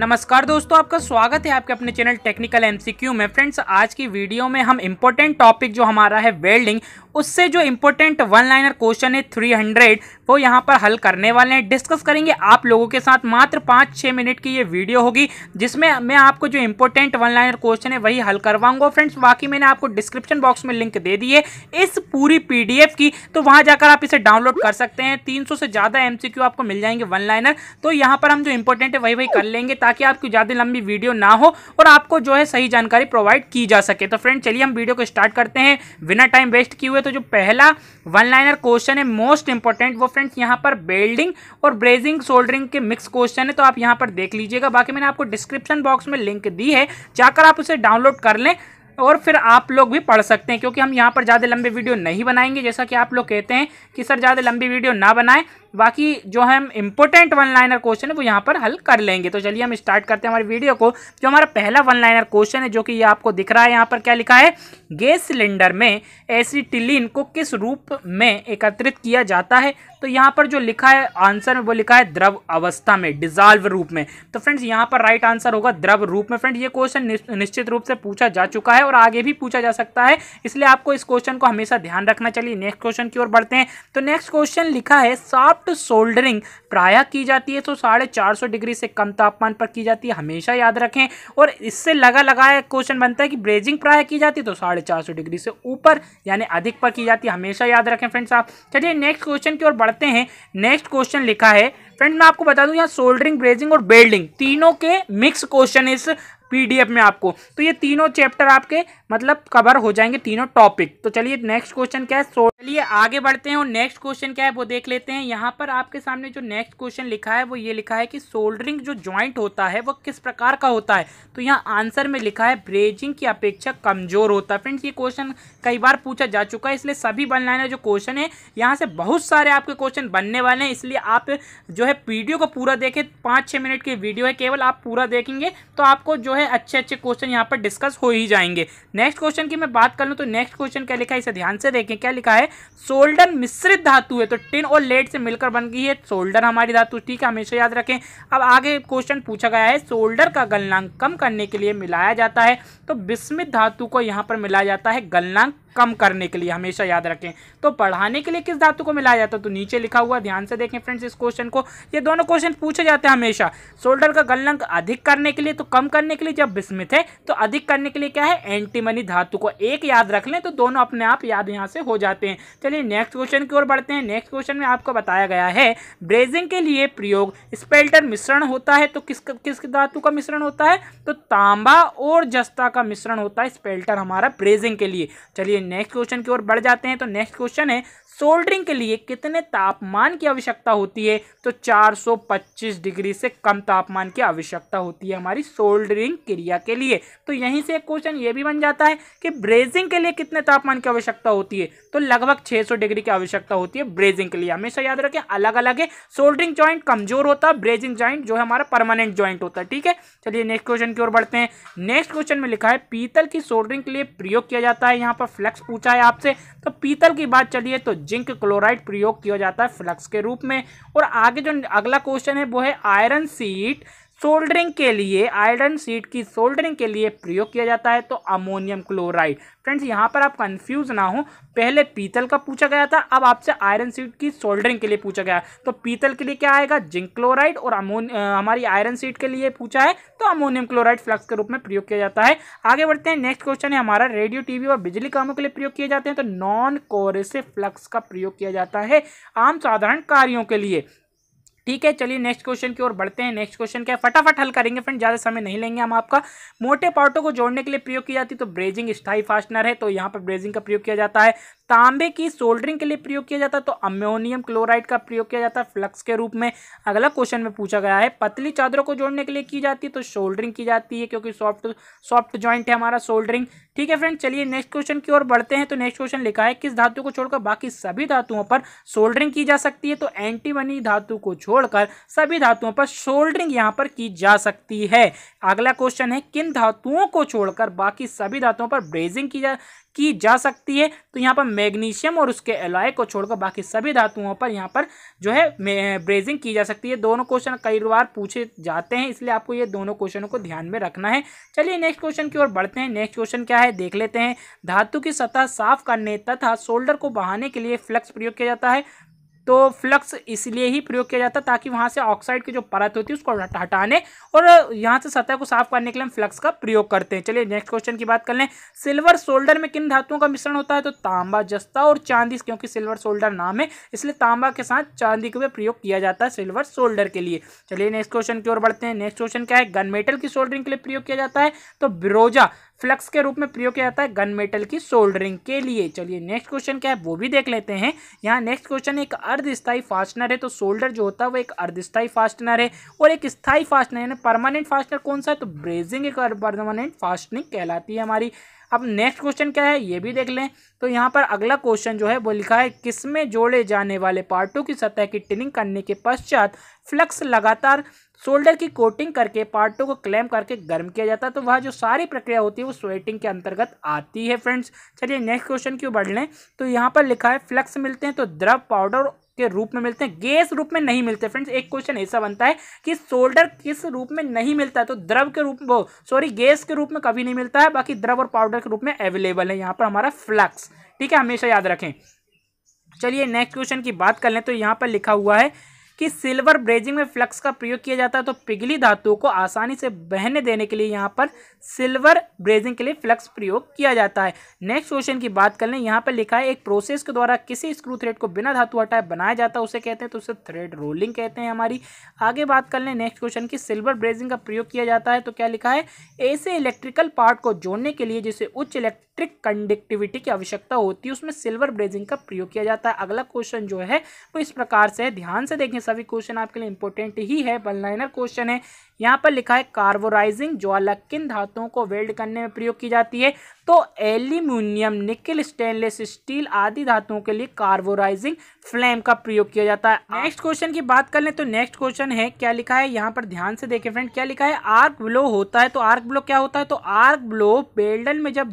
नमस्कार दोस्तों आपका स्वागत है आपके अपने चैनल टेक्निकल एमसीक्यू में फ्रेंड्स आज की वीडियो में हम इम्पोर्टेंट टॉपिक जो हमारा है वेल्डिंग उससे जो इम्पोर्टेंट वन लाइनर क्वेश्चन है 300 वो यहाँ पर हल करने वाले हैं डिस्कस करेंगे आप लोगों के साथ मात्र पाँच छः मिनट की ये वीडियो होगी जिसमें मैं आपको जो इम्पोर्टेंट वन लाइनर क्वेश्चन है वही हल करवाऊंगा फ्रेंड्स बाकी मैंने आपको डिस्क्रिप्शन बॉक्स में लिंक दे दी है इस पूरी पी की तो वहाँ जाकर आप इसे डाउनलोड कर सकते हैं तीन से ज़्यादा एम आपको मिल जाएंगे वन लाइनर तो यहाँ पर हम जो इम्पोर्टेंट है वही वही कर लेंगे ताकि आपकी ज़्यादा लंबी वीडियो ना हो और आपको जो है सही जानकारी प्रोवाइड की जा सके तो फ्रेंड चलिए हम वीडियो को स्टार्ट करते हैं बिना टाइम वेस्ट किए हुए तो जो पहला वन लाइनर क्वेश्चन है मोस्ट इंपॉर्टेंट वो फ्रेंड्स यहाँ पर बेल्डिंग और ब्रेजिंग सोल्डरिंग के मिक्स क्वेश्चन है तो आप यहाँ पर देख लीजिएगा बाकी मैंने आपको डिस्क्रिप्शन बॉक्स में लिंक दी है जाकर आप उसे डाउनलोड कर लें और फिर आप लोग भी पढ़ सकते हैं क्योंकि हम यहाँ पर ज़्यादा लंबे वीडियो नहीं बनाएंगे जैसा कि आप लोग कहते हैं कि सर ज़्यादा लंबी वीडियो ना बनाएं बाकी जो हम इंपॉर्टेंट वन लाइनर क्वेश्चन है वो यहाँ पर हल कर लेंगे तो चलिए हम स्टार्ट करते हैं हमारे वीडियो को जो हमारा पहला वन लाइनर क्वेश्चन है जो कि ये आपको दिख रहा है यहाँ पर क्या लिखा है गैस सिलेंडर में एसिटिलीन को किस रूप में एकत्रित किया जाता है तो यहाँ पर जो लिखा है आंसर में वो लिखा है द्रव अवस्था में डिजॉल्व रूप में तो फ्रेंड्स यहाँ पर राइट आंसर होगा द्रव रूप में फ्रेंड्स ये क्वेश्चन निश्चित रूप से पूछा जा चुका है और आगे भी पूछा जा सकता है इसलिए आपको इस क्वेश्चन को हमेशा ध्यान रखना चाहिए नेक्स्ट क्वेश्चन की ओर बढ़ते हैं तो नेक्स्ट क्वेश्चन लिखा है साफ सॉफ्ट सोल्डरिंग प्रायः की जाती है तो साढ़े चार सौ डिग्री से कम तापमान पर की जाती है हमेशा याद रखें और इससे लगा लगाया क्वेश्चन बनता है कि ब्रेजिंग प्राय की जाती है तो साढ़े चार सौ डिग्री से ऊपर यानी अधिक पर की जाती है हमेशा याद रखें फ्रेंड्स आप चलिए नेक्स्ट क्वेश्चन की ओर बढ़ते हैं नेक्स्ट क्वेश्चन लिखा है फ्रेंड मैं आपको बता दूँ यहाँ सोल्डरिंग ब्रेजिंग और बेल्डिंग तीनों के मिक्स क्वेश्चन इस पीडीएफ में आपको तो ये तीनों चैप्टर आपके मतलब कवर हो जाएंगे तीनों टॉपिक तो चलिए नेक्स्ट क्वेश्चन क्या है चलिए आगे बढ़ते हैं और नेक्स्ट क्वेश्चन क्या है वो देख लेते हैं यहाँ पर आपके सामने जो नेक्स्ट क्वेश्चन लिखा है वो ये लिखा है कि सोल्डरिंग जो ज्वाइंट होता है वो किस प्रकार का होता है तो यहाँ आंसर में लिखा है ब्रेजिंग की अपेक्षा कमजोर होता है फ्रेंड्स ये क्वेश्चन कई बार पूछा जा चुका है इसलिए सभी लाइन जो क्वेश्चन है यहाँ से बहुत सारे आपके क्वेश्चन बनने वाले हैं इसलिए आप जो है वीडियो को पूरा देखें पाँच छः मिनट की वीडियो है केवल आप पूरा देखेंगे तो आपको जो है अच्छे अच्छे क्वेश्चन यहाँ पर डिस्कस हो ही जाएंगे नेक्स्ट क्वेश्चन की मैं बात कर लूँ तो नेक्स्ट क्वेश्चन क्या लिखा है इसे ध्यान से देखें क्या लिखा है सोल्डन मिश्रित धातु है तो टिन और लेड से मिलकर बन गई है सोल्डर हमारी धातु ठीक है हमेशा याद रखें अब आगे क्वेश्चन पूछा गया है सोल्डर का गलनांक कम करने के लिए मिलाया जाता है तो विस्मित धातु को यहाँ पर मिलाया जाता है गलनांक कम करने के लिए हमेशा याद रखें तो पढ़ाने के लिए किस धातु को मिलाया जाता है तो नीचे लिखा हुआ ध्यान से देखें फ्रेंड्स इस क्वेश्चन को ये दोनों क्वेश्चन पूछे जाते हैं हमेशा शोल्डर का गलनांक अधिक करने के लिए तो कम करने के लिए जब विस्मित है तो अधिक करने के लिए क्या है एंटीमनी धातु को एक याद रख लें तो दोनों अपने आप याद यहाँ से हो जाते हैं चलिए नेक्स्ट क्वेश्चन की ओर बढ़ते हैं नेक्स्ट क्वेश्चन में आपको बताया गया है ब्रेजिंग के लिए प्रयोग स्पेल्टर मिश्रण होता है तो किस किस धातु का मिश्रण होता है तो तांबा और जस्ता का मिश्रण होता है स्पेल्टर हमारा ब्रेजिंग के लिए चलिए नेक्स्ट क्वेश्चन की ओर बढ़ जाते हैं तो नेक्स्ट क्वेश्चन है सोल्डरिंग के लिए कितने तापमान की आवश्यकता होती है तो 425 डिग्री से कम तापमान की आवश्यकता होती है हमारी सोल्डरिंग क्रिया के लिए तो यहीं से एक क्वेश्चन ये भी बन जाता है कि ब्रेजिंग के लिए कितने तापमान की आवश्यकता होती है तो लगभग 600 डिग्री की आवश्यकता होती है ब्रेजिंग के लिए हमेशा याद रखें अलग अलग है सोल्डरिंग ज्वाइंट कमजोर होता है ब्रेजिंग ज्वाइंट जो है हमारा परमानेंट ज्वाइंट होता है ठीक है चलिए नेक्स्ट क्वेश्चन की ओर बढ़ते हैं नेक्स्ट क्वेश्चन में लिखा है पीतल की सोल्डरिंग के लिए प्रयोग किया जाता है यहाँ पर फ्लैक्स फ्लक्स पूछा है आपसे तो पीतल की बात चलिए तो जिंक क्लोराइड प्रयोग किया जाता है फ्लक्स के रूप में और आगे जो अगला क्वेश्चन है वो है आयरन सीट सोल्डरिंग के लिए आयरन सीट की सोल्डरिंग के लिए प्रयोग किया जाता है तो अमोनियम क्लोराइड फ्रेंड्स यहाँ पर आप कंफ्यूज ना हो पहले पीतल का पूछा गया था अब आपसे आयरन सीट की सोल्डरिंग के लिए पूछा गया तो पीतल के लिए क्या आएगा जिंक क्लोराइड और अमोन हमारी आयरन सीट के लिए पूछा है तो अमोनियम क्लोराइड फ्लक्स के रूप में प्रयोग किया जाता है आगे बढ़ते हैं नेक्स्ट क्वेश्चन है हमारा रेडियो टीवी और बिजली कामों के लिए प्रयोग किए जाते हैं तो नॉन कोरेसिव फ्लक्स का प्रयोग किया जाता है आम साधारण कार्यों के लिए ठीक है चलिए नेक्स्ट क्वेश्चन की ओर बढ़ते हैं नेक्स्ट क्वेश्चन क्या है फटाफट हल करेंगे फ्रेंड ज़्यादा समय नहीं लेंगे हम आपका मोटे पार्टों को जोड़ने के लिए प्रयोग की जाती है तो ब्रेजिंग स्थाई फास्टनर है तो यहाँ पर ब्रेजिंग का प्रयोग किया जाता है तांबे की सोल्डरिंग के लिए प्रयोग किया जाता है तो अम्योनियम क्लोराइड का प्रयोग किया जाता है फ्लक्स के रूप में अगला क्वेश्चन में पूछा गया है पतली चादरों को जोड़ने के लिए की जाती है तो सोल्डरिंग की जाती है क्योंकि सॉफ्ट सॉफ्ट ज्वाइंट है हमारा सोल्डरिंग ठीक है फ्रेंड चलिए नेक्स्ट क्वेश्चन की ओर बढ़ते हैं तो नेक्स्ट क्वेश्चन लिखा है किस धातु को छोड़कर बाकी सभी धातुओं पर सोल्डरिंग की जा सकती है तो एंटीमनी धातु को छोड़कर सभी धातुओं पर सोल्डरिंग यहाँ पर की जा सकती है अगला क्वेश्चन है किन धातुओं को छोड़कर बाकी सभी धातुओं पर ब्रेजिंग की जा की जा सकती है तो यहाँ पर मैग्नीशियम और उसके एलॉय को छोड़कर बाकी सभी धातुओं पर यहाँ पर जो है ब्रेजिंग की जा सकती है दोनों क्वेश्चन कई बार पूछे जाते हैं इसलिए आपको ये दोनों क्वेश्चनों को ध्यान में रखना है चलिए नेक्स्ट क्वेश्चन की ओर बढ़ते हैं नेक्स्ट क्वेश्चन क्या है देख लेते हैं धातु की सतह साफ करने तथा शोल्डर को बहाने के लिए फ्लक्स प्रयोग किया जाता है तो फ्लक्स इसलिए ही प्रयोग किया जाता है ताकि वहाँ से ऑक्साइड की जो परत होती है उसको हटाने और यहाँ से सतह को साफ करने के लिए हम फ्लक्स का प्रयोग करते हैं चलिए नेक्स्ट क्वेश्चन की बात कर लें सिल्वर सोल्डर में किन धातुओं का मिश्रण होता है तो तांबा जस्ता और चांदी क्योंकि सिल्वर सोल्डर नाम है इसलिए तांबा के साथ चांदी भी प्रयोग किया जाता है सिल्वर सोल्डर के लिए चलिए नेक्स्ट क्वेश्चन की ओर बढ़ते हैं नेक्स्ट क्वेश्चन क्या है गन मेटल की सोल्डरिंग के लिए प्रयोग किया जाता है तो ब्रोजा फ्लक्स के रूप में प्रयोग किया जाता है गन मेटल की सोल्डरिंग के लिए चलिए नेक्स्ट क्वेश्चन क्या है वो भी देख लेते हैं यहाँ नेक्स्ट क्वेश्चन एक अर्धस्थाई फास्टनर है तो सोल्डर जो होता है वो एक अर्धस्थाई फास्टनर है और एक स्थायी फास्टनर यानी परमानेंट फास्टनर कौन सा है तो ब्रेजिंग एक परमानेंट फास्टनिंग कहलाती है हमारी अब नेक्स्ट क्वेश्चन क्या है ये भी देख लें तो यहाँ पर अगला क्वेश्चन जो है वो लिखा है किसमें जोड़े जाने वाले पार्टों की सतह की टिनिंग करने के पश्चात फ्लक्स लगातार शोल्डर की कोटिंग करके पार्टों को क्लेम करके गर्म किया जाता है तो वह जो सारी प्रक्रिया होती है वो स्वेटिंग के अंतर्गत आती है फ्रेंड्स चलिए नेक्स्ट क्वेश्चन क्यों बढ़ लें तो यहाँ पर लिखा है फ्लक्स मिलते हैं तो द्रव पाउडर के रूप में मिलते हैं गैस रूप में नहीं मिलते फ्रेंड्स एक क्वेश्चन ऐसा बनता है कि सोल्डर किस रूप में नहीं मिलता है तो द्रव के रूप में सॉरी गैस के रूप में कभी नहीं मिलता है बाकी द्रव और पाउडर के रूप में अवेलेबल है यहाँ पर हमारा फ्लक्स ठीक है हमेशा याद रखें चलिए नेक्स्ट क्वेश्चन की बात कर लें तो यहाँ पर लिखा हुआ है कि सिल्वर ब्रेजिंग में फ्लक्स का प्रयोग किया जाता है तो पिघली धातुओं को आसानी से बहने देने के लिए यहाँ पर सिल्वर ब्रेजिंग के लिए फ्लक्स प्रयोग किया जाता है नेक्स्ट क्वेश्चन की बात कर लें यहाँ पर लिखा है एक प्रोसेस के द्वारा किसी स्क्रू थ्रेड को बिना धातु हटाए बनाया जाता है उसे कहते हैं तो उसे थ्रेड रोलिंग कहते हैं हमारी आगे बात कर लें नेक्स्ट क्वेश्चन की सिल्वर ब्रेजिंग का प्रयोग किया जाता है तो क्या लिखा है ऐसे इलेक्ट्रिकल पार्ट को जोड़ने के लिए जिसे उच्च इलेक्ट्रिक कंडक्टिविटी की आवश्यकता होती है उसमें सिल्वर ब्रेजिंग का प्रयोग किया जाता है अगला क्वेश्चन जो है वो इस प्रकार से ध्यान से देखें ऐसा भी क्वेश्चन आपके लिए इंपॉर्टेंट ही है वन लाइनर क्वेश्चन है यहाँ पर लिखा है कार्बोराइजिंग ज्वालक किन धातुओं को वेल्ड करने में प्रयोग की जाती है तो एल्यूमिनियम निकल स्टेनलेस स्टील आदि धातुओं के लिए कार्बोराइजिंग फ्लेम का प्रयोग किया जाता है नेक्स्ट क्वेश्चन की बात कर लें तो नेक्स्ट क्वेश्चन है क्या लिखा है यहाँ पर ध्यान से देखें फ्रेंड क्या लिखा है आर्क ब्लो होता है तो आर्क ब्लो क्या होता है तो आर्क ब्लो बेल्डन में जब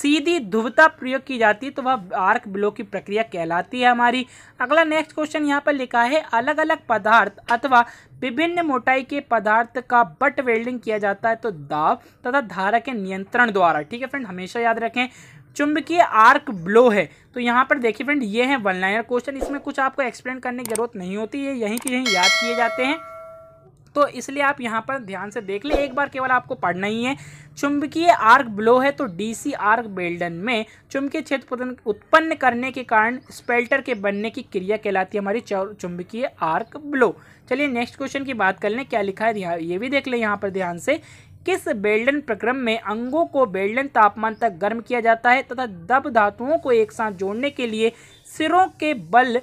सीधी ध्रुवता प्रयोग की जाती है तो वह आर्क ब्लो की प्रक्रिया कहलाती है हमारी अगला नेक्स्ट क्वेश्चन यहाँ पर लिखा है अलग अलग पदार्थ अथवा विभिन्न मोटाई के पदार्थ का बट वेल्डिंग किया जाता है तो दाब तथा धारा के नियंत्रण द्वारा ठीक है फ्रेंड हमेशा याद रखें चुंबकीय आर्क ब्लो है तो यहाँ पर देखिए फ्रेंड ये है वन लाइनर क्वेश्चन इसमें कुछ आपको एक्सप्लेन करने की जरूरत नहीं होती है यहीं के यहीं याद किए जाते हैं तो इसलिए आप यहाँ पर ध्यान से देख लें एक बार केवल आपको पढ़ना ही है चुंबकीय आर्क ब्लो है तो डीसी आर्क बेल्डन में चुंबकीय क्षेत्र उत्पन्न करने के कारण स्पेल्टर के बनने की क्रिया कहलाती है हमारी चुंबकीय आर्क ब्लो चलिए नेक्स्ट क्वेश्चन की बात कर लें क्या लिखा है ये भी देख लें यहाँ पर ध्यान से किस बेल्डन प्रक्रम में अंगों को बेल्डन तापमान तक गर्म किया जाता है तथा दब धातुओं को एक साथ जोड़ने के लिए सिरों के बल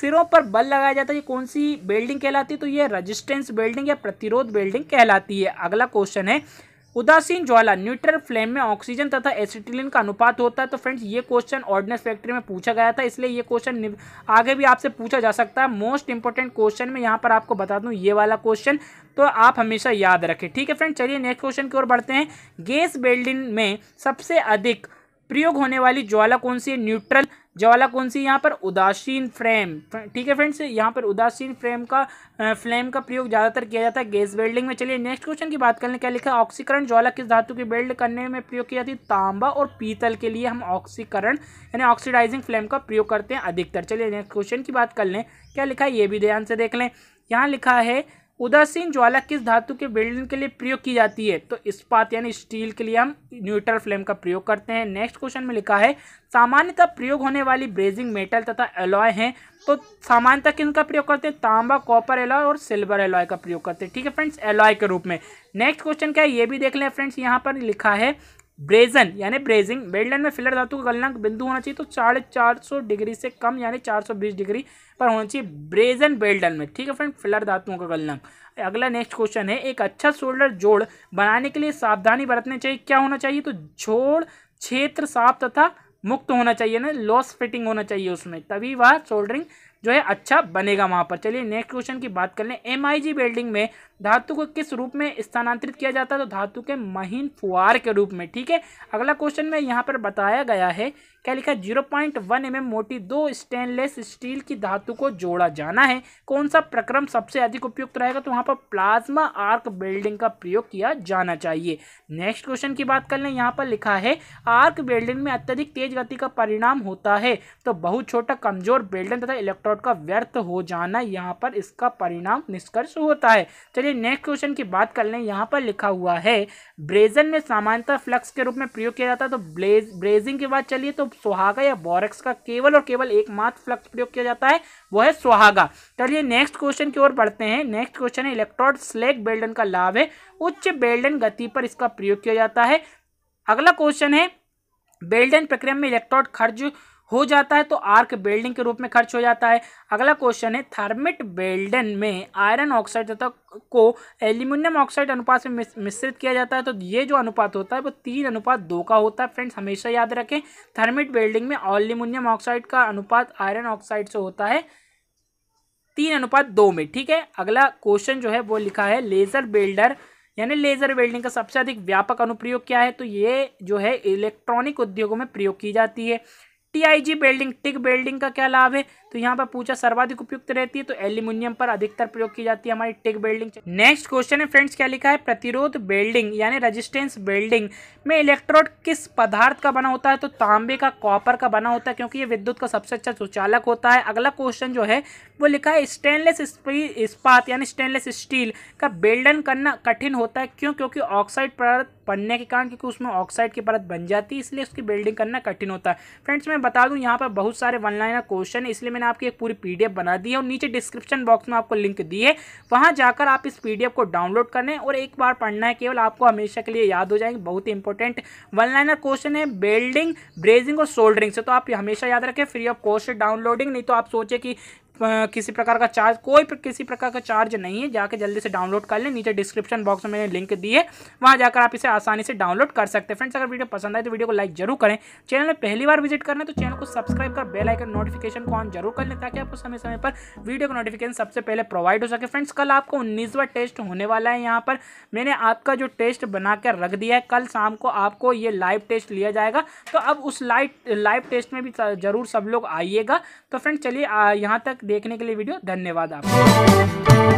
सिरों पर बल लगाया जाता है ये कौन सी बिल्डिंग कहलाती है तो ये रजिस्टेंस बिल्डिंग या प्रतिरोध बिल्डिंग कहलाती है अगला क्वेश्चन है उदासीन ज्वाला न्यूट्रल फ्लेम में ऑक्सीजन तथा एसिटिलिन का अनुपात होता है तो फ्रेंड्स ये क्वेश्चन ऑर्डिनेंस फैक्ट्री में पूछा गया था इसलिए ये क्वेश्चन आगे भी आपसे पूछा जा सकता है मोस्ट इंपॉर्टेंट क्वेश्चन में यहाँ पर आपको बता दूँ ये वाला क्वेश्चन तो आप हमेशा याद रखें ठीक है फ्रेंड चलिए नेक्स्ट क्वेश्चन की ओर बढ़ते हैं गैस बिल्डिंग में सबसे अधिक प्रयोग होने वाली ज्वाला कौन सी है न्यूट्रल ज्वाला कौन सी यहाँ पर उदासीन फ्रेम ठीक है फ्रेंड्स यहाँ पर उदासीन फ्रेम का फ्लेम का प्रयोग ज़्यादातर किया जाता है गैस वेल्डिंग में चलिए नेक्स्ट क्वेश्चन की बात कर लें क्या लिखा है ऑक्सीकरण ज्वाला किस धातु की वेल्ड करने में प्रयोग किया जाती है तांबा और पीतल के लिए हम ऑक्सीकरण यानी ऑक्सीडाइजिंग फ्लेम का प्रयोग करते हैं अधिकतर चलिए नेक्स्ट क्वेश्चन की बात कर लें क्या लिखा है ये भी ध्यान से देख लें यहाँ लिखा है उदासीन ज्वाला किस धातु के बिल्डिंग के लिए प्रयोग की जाती है तो इस्पात यानी स्टील के लिए हम न्यूट्रल फ्लेम का प्रयोग करते हैं नेक्स्ट क्वेश्चन में लिखा है सामान्यतः प्रयोग होने वाली ब्रेजिंग मेटल तथा एलॉय हैं तो सामान्यतः किन का प्रयोग करते हैं तांबा कॉपर एलॉय और सिल्वर एलॉय का प्रयोग करते हैं ठीक है फ्रेंड्स एलॉय के रूप में नेक्स्ट क्वेश्चन क्या है ये भी देख लें फ्रेंड्स यहाँ पर लिखा है ब्रेजन यानी ब्रेजिंग बेल्डन में फिलर धातु का गलनांक बिंदु होना चाहिए तो साढ़े चार सौ डिग्री से कम यानी चार सौ बीस डिग्री पर होना चाहिए ब्रेजन बेल्डन में ठीक है फ्रेंड फिलर धातुओं का गलनांक अगला नेक्स्ट क्वेश्चन है एक अच्छा शोल्डर जोड़ बनाने के लिए सावधानी बरतनी चाहिए क्या होना चाहिए तो जोड़ क्षेत्र साफ तथा मुक्त होना चाहिए ना लॉस फिटिंग होना चाहिए उसमें तभी वह शोल्डरिंग जो है अच्छा बनेगा वहाँ पर चलिए नेक्स्ट क्वेश्चन की बात कर लें एम बिल्डिंग में धातु को किस रूप में स्थानांतरित किया जाता है तो धातु के महीन फुआर के रूप में ठीक है अगला क्वेश्चन में यहाँ पर बताया गया है क्या लिखा है जीरो पॉइंट वन एम मोटी दो स्टेनलेस स्टील की धातु को जोड़ा जाना है कौन सा प्रक्रम सबसे अधिक उपयुक्त रहेगा तो वहाँ पर प्लाज्मा आर्क बिल्डिंग का प्रयोग किया जाना चाहिए नेक्स्ट क्वेश्चन की बात कर लें यहाँ पर लिखा है आर्क बिल्डिंग में अत्यधिक तेज गति का परिणाम होता है तो बहुत छोटा कमजोर बिल्डिंग तथा इलेक्ट्रॉन इलेक्ट्रॉन का व्यर्थ हो जाना यहाँ पर इसका परिणाम निष्कर्ष होता है चलिए नेक्स्ट क्वेश्चन की बात कर लें यहाँ पर लिखा हुआ है ब्रेजन में सामान्यतः फ्लक्स के रूप में प्रयोग किया जाता है तो ब्लेज ब्रेजिंग के बाद चलिए तो सुहागा या बोरेक्स का केवल और केवल एकमात्र फ्लक्स प्रयोग किया जाता है वो है सुहागा चलिए नेक्स्ट क्वेश्चन की ओर बढ़ते हैं नेक्स्ट क्वेश्चन है इलेक्ट्रॉन स्लेग बेल्डन का लाभ है उच्च बेल्डन गति पर इसका प्रयोग किया जाता है अगला क्वेश्चन है बेल्डन प्रक्रिया में इलेक्ट्रॉन खर्च हो जाता है तो आर्क बेल्डिंग के रूप में खर्च हो जाता है अगला क्वेश्चन है थर्मिट बेल्डन में आयरन ऑक्साइड तथा को एल्यूमिनियम ऑक्साइड अनुपात में मिश्रित किया जाता है तो ये जो अनुपात होता है वो तीन अनुपात दो का होता है फ्रेंड्स हमेशा याद रखें थर्मिट बेल्डिंग में एल्यूमिनियम ऑक्साइड का अनुपात आयरन ऑक्साइड से होता है तीन अनुपात दो में ठीक है अगला क्वेश्चन जो है वो लिखा है लेज़र बेल्डर यानी लेज़र वेल्डिंग का सबसे अधिक व्यापक अनुप्रयोग क्या है तो ये जो है इलेक्ट्रॉनिक उद्योगों में प्रयोग की जाती है टीआईजी बिल्डिंग टिक बिल्डिंग का क्या लाभ है तो यहाँ पर पूछा सर्वाधिक उपयुक्त रहती है तो एल्यूमिनियम पर अधिकतर प्रयोग की जाती है हमारी टेक बिल्डिंग नेक्स्ट क्वेश्चन है फ्रेंड्स क्या लिखा है प्रतिरोध बिल्डिंग यानी रजिस्टेंस बिल्डिंग में इलेक्ट्रोड किस पदार्थ का बना होता है तो तांबे का कॉपर का बना होता है क्योंकि ये विद्युत का सबसे अच्छा सुचालक होता है अगला क्वेश्चन जो है वो लिखा है स्टेनलेस इस्पात यानी स्टेनलेस स्टील का बिल्डन करना कठिन होता है क्यों क्योंकि ऑक्साइड परत बनने के कारण क्योंकि उसमें ऑक्साइड की परत बन जाती है इसलिए उसकी बिल्डिंग करना कठिन होता है फ्रेंड्स मैं बता दूं यहाँ पर बहुत सारे वन लाइनर क्वेश्चन है इसलिए मैंने आपकी एक पूरी पीडीएफ बना दी है और नीचे डिस्क्रिप्शन बॉक्स में आपको लिंक दी है वहाँ जाकर आप इस पीडीएफ को डाउनलोड करने और एक बार पढ़ना है केवल आपको हमेशा के लिए याद हो जाएंगे बहुत ही इंपॉर्टेंट वन लाइनर क्वेश्चन है बेल्डिंग ब्रेजिंग और सोल्डरिंग से तो आप हमेशा याद रखें फ्री ऑफ कॉस्ट डाउनलोडिंग नहीं तो आप सोचे कि किसी प्रकार का चार्ज कोई किसी प्रकार का चार्ज नहीं है जाके जल्दी से डाउनलोड कर लें नीचे डिस्क्रिप्शन बॉक्स में मैंने लिंक दी है वहाँ जाकर आप इसे आसानी से डाउनलोड कर सकते हैं फ्रेंड्स अगर वीडियो पसंद आए तो वीडियो को लाइक जरूर करें चैनल में पहली बार विजिट करना तो चैनल को सब्सक्राइब कर बेल आइकन नोटिफिकेशन को ऑन जरूर कर लें ताकि आपको समय समय पर वीडियो का नोटिफिकेशन सबसे पहले प्रोवाइड हो सके फ्रेंड्स कल आपको उन्नीसवा टेस्ट होने वाला है यहाँ पर मैंने आपका जो टेस्ट बना कर रख दिया है कल शाम को आपको ये लाइव टेस्ट लिया जाएगा तो अब उस लाइव लाइव टेस्ट में भी जरूर सब लोग आइएगा तो फ्रेंड्स चलिए यहाँ तक देखने के लिए वीडियो धन्यवाद आपको